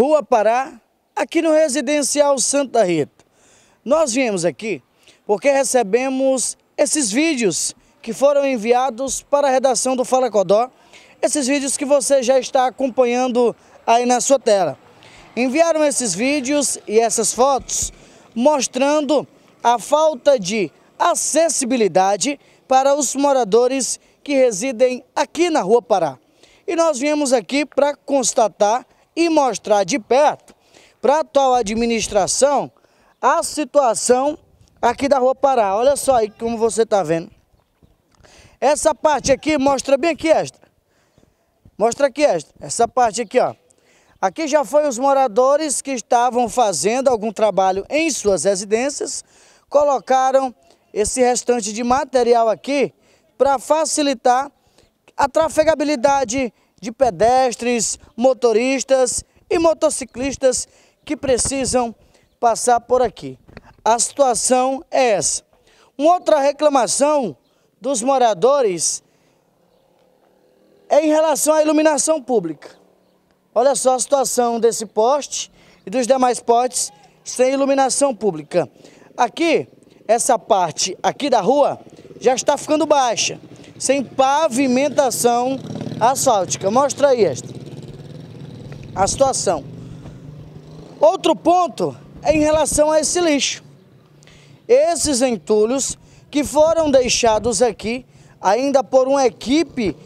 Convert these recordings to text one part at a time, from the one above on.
Rua Pará, aqui no Residencial Santa Rita. Nós viemos aqui porque recebemos esses vídeos que foram enviados para a redação do Fala Codó, esses vídeos que você já está acompanhando aí na sua tela. Enviaram esses vídeos e essas fotos mostrando a falta de acessibilidade para os moradores que residem aqui na Rua Pará. E nós viemos aqui para constatar e mostrar de perto para a atual administração a situação aqui da Rua Pará. Olha só aí como você está vendo. Essa parte aqui, mostra bem aqui esta. Mostra aqui esta, essa parte aqui, ó. Aqui já foi os moradores que estavam fazendo algum trabalho em suas residências, colocaram esse restante de material aqui para facilitar a trafegabilidade de pedestres, motoristas e motociclistas que precisam passar por aqui. A situação é essa. Uma outra reclamação dos moradores é em relação à iluminação pública. Olha só a situação desse poste e dos demais postes sem iluminação pública. Aqui, essa parte aqui da rua já está ficando baixa, sem pavimentação asfáltica. Mostra aí este. A situação. Outro ponto é em relação a esse lixo. Esses entulhos que foram deixados aqui ainda por uma equipe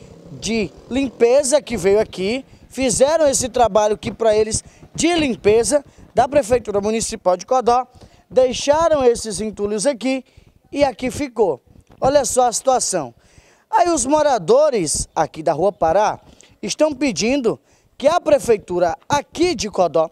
de limpeza que veio aqui, fizeram esse trabalho aqui para eles de limpeza da Prefeitura Municipal de Codó, deixaram esses entulhos aqui e aqui ficou. Olha só a situação. Aí os moradores aqui da Rua Pará estão pedindo que a prefeitura aqui de Codó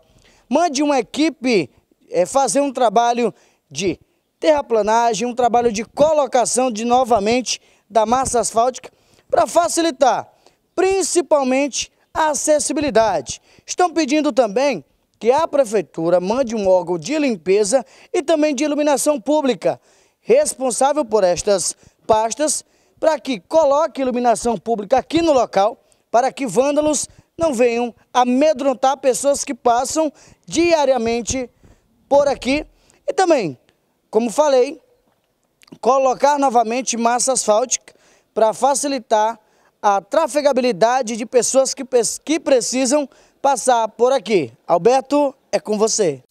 mande uma equipe é, fazer um trabalho de terraplanagem, um trabalho de colocação de novamente da massa asfáltica para facilitar, principalmente a acessibilidade. Estão pedindo também que a prefeitura mande um órgão de limpeza e também de iluminação pública, responsável por estas pastas para que coloque iluminação pública aqui no local, para que vândalos não venham amedrontar pessoas que passam diariamente por aqui. E também, como falei, colocar novamente massa asfáltica para facilitar a trafegabilidade de pessoas que, que precisam passar por aqui. Alberto, é com você.